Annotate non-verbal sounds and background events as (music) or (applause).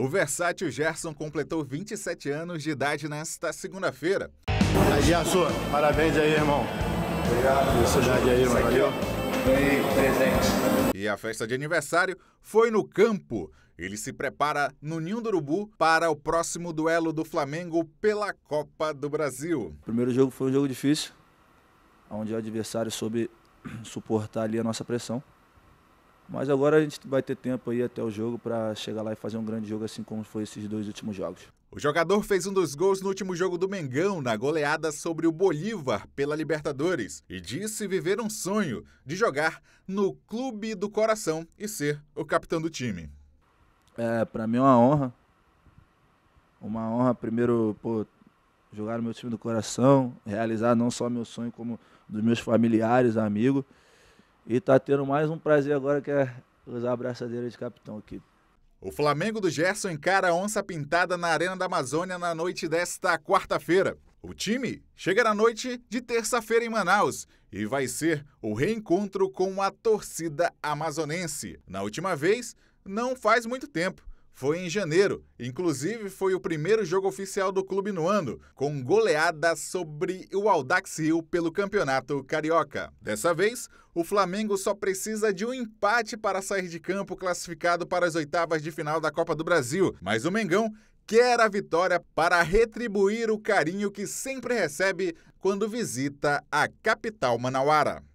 O versátil Gerson completou 27 anos de idade nesta segunda-feira. sua, parabéns aí, irmão. Obrigado. Felicidade aí, irmão. Valeu. Presente. E a festa de aniversário foi no campo. Ele se prepara no Ninho do Urubu para o próximo duelo do Flamengo pela Copa do Brasil. O primeiro jogo foi um jogo difícil, onde o adversário soube (clears throat) suportar ali a nossa pressão. Mas agora a gente vai ter tempo aí até o jogo para chegar lá e fazer um grande jogo, assim como foi esses dois últimos jogos. O jogador fez um dos gols no último jogo do Mengão, na goleada sobre o Bolívar pela Libertadores, e disse viver um sonho de jogar no clube do coração e ser o capitão do time. É, para mim é uma honra. Uma honra, primeiro, pô, jogar no meu time do coração, realizar não só meu sonho, como dos meus familiares, amigos. E tá tendo mais um prazer agora que é usar a abraçadeira de capitão aqui. O Flamengo do Gerson encara a onça pintada na Arena da Amazônia na noite desta quarta-feira. O time chega na noite de terça-feira em Manaus e vai ser o reencontro com a torcida amazonense. Na última vez, não faz muito tempo, foi em janeiro. Inclusive, foi o primeiro jogo oficial do clube no ano, com goleada sobre o Aldax Rio pelo Campeonato Carioca. Dessa vez, o Flamengo só precisa de um empate para sair de campo classificado para as oitavas de final da Copa do Brasil, mas o Mengão quer a vitória para retribuir o carinho que sempre recebe quando visita a capital manauara.